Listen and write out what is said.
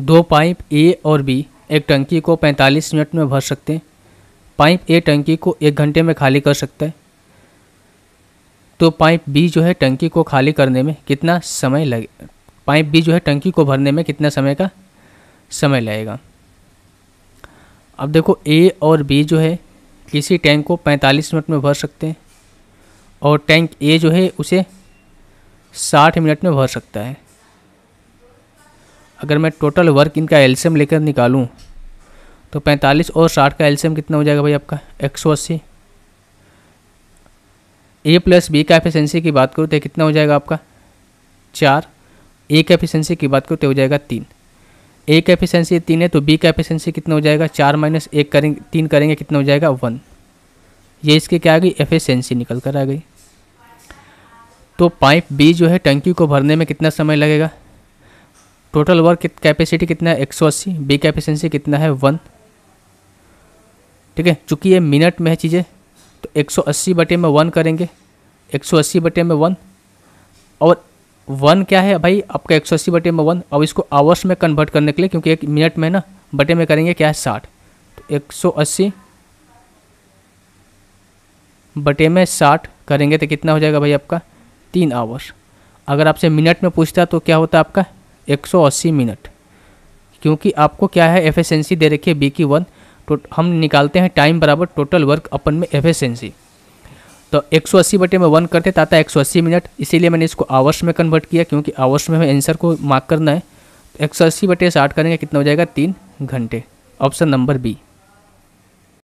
दो पाइप ए और बी एक टंकी को 45 मिनट में भर सकते हैं पाइप ए टंकी को एक घंटे में खाली कर सकता है तो पाइप बी जो है टंकी को खाली करने में कितना समय लगे पाइप बी जो है टंकी को भरने में कितना समय का समय लगेगा अब देखो ए और बी जो है किसी टैंक को 45 मिनट में भर सकते हैं और टैंक ए जो है उसे 60 मिनट में भर सकता है अगर मैं टोटल वर्क इनका एल्शियम लेकर निकालूँ तो 45 और 60 का एल्शियम कितना हो जाएगा भाई आपका एक सौ अस्सी ए प्लस बी का एफिशेंसी की बात करूँ तो कितना हो जाएगा आपका चार ए का एफिशेंसी की बात करूँ तो हो जाएगा तीन ए का एफिशेंसी तीन है तो बी का एफिशेंसी कितना हो जाएगा चार माइनस एक करेंगे तीन करेंगे कितना हो जाएगा वन ये इसके क्या आ गई एफिशेंसी निकल कर आ गई तो पाइप बी जो है टंकी को भरने में कितना समय लगेगा टोटल वर्क कैपेसिटी कितना है एक सौ अस्सी बी कैपेसिटी कितना है वन ठीक है चूँकि ये मिनट में है चीज़ें तो एक सौ अस्सी बटे में वन करेंगे एक सौ अस्सी बटे में वन और वन क्या है भाई आपका एक सौ अस्सी बटे में वन और इसको आवर्स में कन्वर्ट करने के लिए क्योंकि एक मिनट में ना बटे में करेंगे क्या है साठ तो एक सौ अस्सी बटे में साठ करेंगे तो कितना हो जाएगा भाई आपका तीन आवर्स अगर आपसे मिनट में पूछता तो क्या होता आपका 180 मिनट क्योंकि आपको क्या है एफिशिएंसी दे रखी है बी की वन तो हम निकालते हैं टाइम बराबर टोटल वर्क अपन में एफिशिएंसी तो 180 बटे में वन करते ताता 180 मिनट इसीलिए मैंने इसको आवर्स में कन्वर्ट किया क्योंकि आवर्स में हमें आंसर को मार्क करना है तो एक बटे आठ करेंगे कितना हो जाएगा तीन घंटे ऑप्शन नंबर बी